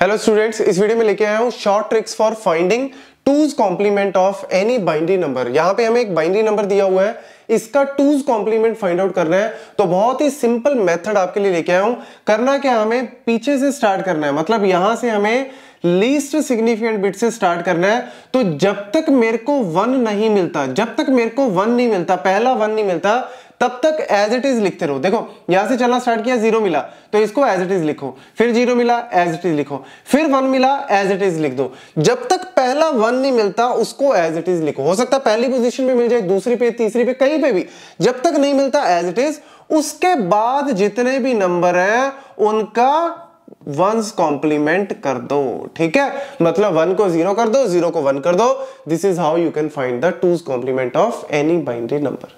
hello students इस video में लेके आया हूँ short tricks for finding two's complement of any binary number यहाँ पे हमें एक बाइंड्री नंबर दिया हुआ है इसका टूज कॉम्प्लीमेंट फाइंड आउट करना है तो बहुत ही सिंपल मेथड आपके लिए लेके आया हूँ करना क्या हमें पीछे से स्टार्ट करना है मतलब यहाँ से हमें लीस्ट सिग्निफिकेंट बिट से स्टार्ट करना है तो जब तक मेरे को वन नहीं मिलता जब तक मेरे को वन नहीं मिलता पहला वन नहीं मिलता तब तक एज इट इज लिखते रहो देखो यहां से चलना स्टार्ट किया जीरो मिला तो इसको एज इट इज लिखो फिर जीरो मिला एज इट इज लिखो फिर वन मिला एज इट इज लिख दो जब तक पहला वन नहीं मिलता उसको एज इट इज लिखो हो सकता है पहली पोजिशन पे मिल जाए दूसरी पे तीसरी पे कहीं पे भी जब तक नहीं मिलता एज इट इज उसके बाद जितने भी नंबर हैं उनका वंस कॉम्प्लीमेंट कर दो ठीक है मतलब वन को जीरो कर दो जीरो को वन कर दो this is how you can find the two's complement of any binary number